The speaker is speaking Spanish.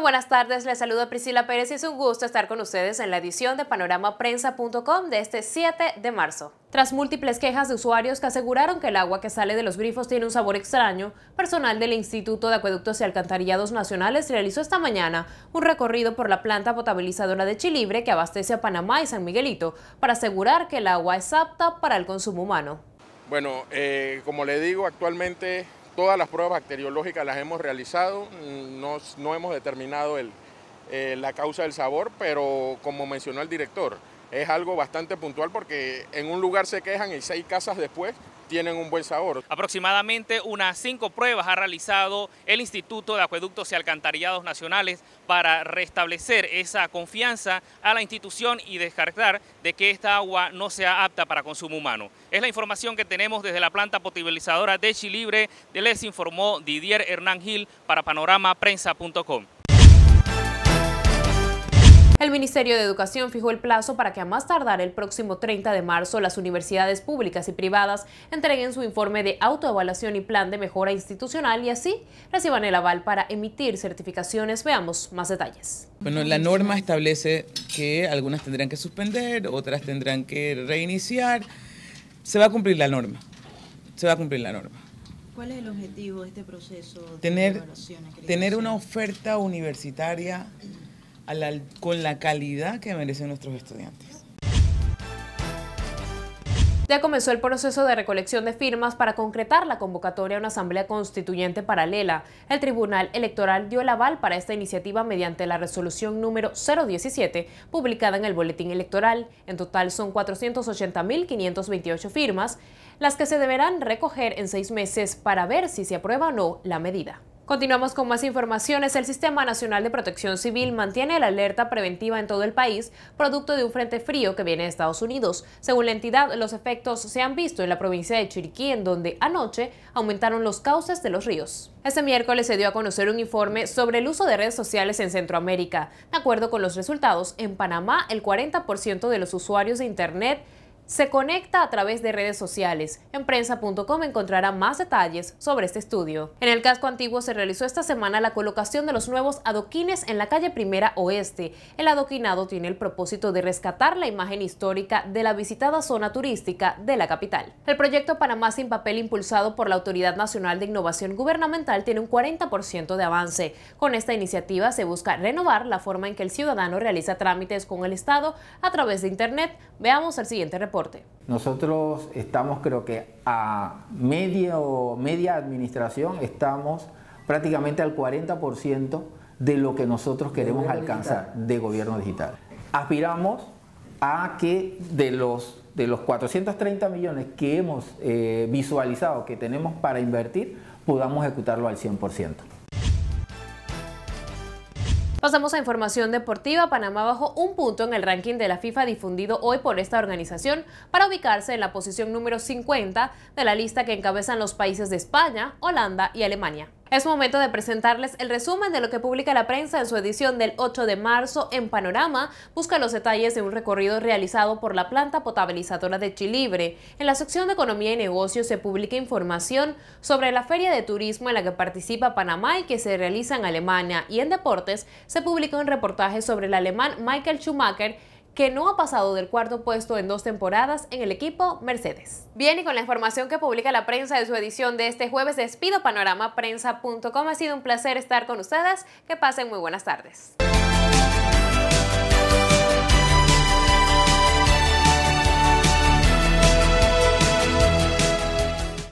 buenas tardes, les saludo Priscila Pérez y es un gusto estar con ustedes en la edición de panoramaprensa.com de este 7 de marzo. Tras múltiples quejas de usuarios que aseguraron que el agua que sale de los grifos tiene un sabor extraño, personal del Instituto de Acueductos y Alcantarillados Nacionales realizó esta mañana un recorrido por la planta potabilizadora de Chilibre que abastece a Panamá y San Miguelito para asegurar que el agua es apta para el consumo humano. Bueno, eh, como le digo, actualmente Todas las pruebas bacteriológicas las hemos realizado, mm, no, hemos determinado eh, la causa del sabor, pero como mencionó el director, es algo bastante puntual porque en un lugar se quejan y seis casas después tienen un buen sabor. Aproximadamente unas cinco pruebas ha realizado el Instituto de Acueductos y Alcantarillados Nacionales para restablecer esa confianza a la institución y descartar de que esta agua no sea apta para consumo humano. Es la información que tenemos desde la planta potabilizadora de Chilibre. Les informó Didier Hernán Gil para panoramaprensa.com. El Ministerio de Educación fijó el plazo para que a más tardar el próximo 30 de marzo las universidades públicas y privadas entreguen su informe de autoevaluación y plan de mejora institucional y así reciban el aval para emitir certificaciones. Veamos más detalles. Bueno, la norma establece que algunas tendrán que suspender, otras tendrán que reiniciar. Se va a cumplir la norma. Se va a cumplir la norma. ¿Cuál es el objetivo de este proceso? De tener una oferta universitaria con la calidad que merecen nuestros estudiantes. Ya comenzó el proceso de recolección de firmas para concretar la convocatoria a una asamblea constituyente paralela. El Tribunal Electoral dio el aval para esta iniciativa mediante la resolución número 017 publicada en el Boletín Electoral. En total son 480.528 firmas, las que se deberán recoger en seis meses para ver si se aprueba o no la medida. Continuamos con más informaciones. El Sistema Nacional de Protección Civil mantiene la alerta preventiva en todo el país, producto de un frente frío que viene de Estados Unidos. Según la entidad, los efectos se han visto en la provincia de Chiriquí, en donde anoche aumentaron los cauces de los ríos. Este miércoles se dio a conocer un informe sobre el uso de redes sociales en Centroamérica. De acuerdo con los resultados, en Panamá el 40% de los usuarios de Internet se conecta a través de redes sociales. En prensa.com encontrará más detalles sobre este estudio. En el casco antiguo se realizó esta semana la colocación de los nuevos adoquines en la calle Primera Oeste. El adoquinado tiene el propósito de rescatar la imagen histórica de la visitada zona turística de la capital. El proyecto Panamá sin papel impulsado por la Autoridad Nacional de Innovación Gubernamental tiene un 40% de avance. Con esta iniciativa se busca renovar la forma en que el ciudadano realiza trámites con el Estado a través de Internet. Veamos el siguiente reporte. Nosotros estamos creo que a media, media administración, estamos prácticamente al 40% de lo que nosotros queremos alcanzar de gobierno digital. Aspiramos a que de los, 430 millones que hemos eh, visualizado, que tenemos para invertir, podamos ejecutarlo al 100%. Pasamos a información deportiva. Panamá bajó un punto en el ranking de la FIFA difundido hoy por esta organización para ubicarse en la posición número 50 de la lista que encabezan los países de España, Holanda y Alemania. Es momento de presentarles el resumen de lo que publica la prensa en su edición del 8 de marzo en Panorama. Busca los detalles de un recorrido realizado por la planta potabilizadora de Chilibre. En la sección de Economía y Negocios se publica información sobre la feria de turismo en la que participa Panamá y que se realiza en Alemania. Y en Deportes se publica un reportaje sobre el alemán Michael Schumacher que no ha pasado del cuarto puesto en dos temporadas en el equipo Mercedes. Bien, y con la información que publica la prensa de su edición de este jueves, despido panoramaprensa.com. Ha sido un placer estar con ustedes. Que pasen muy buenas tardes.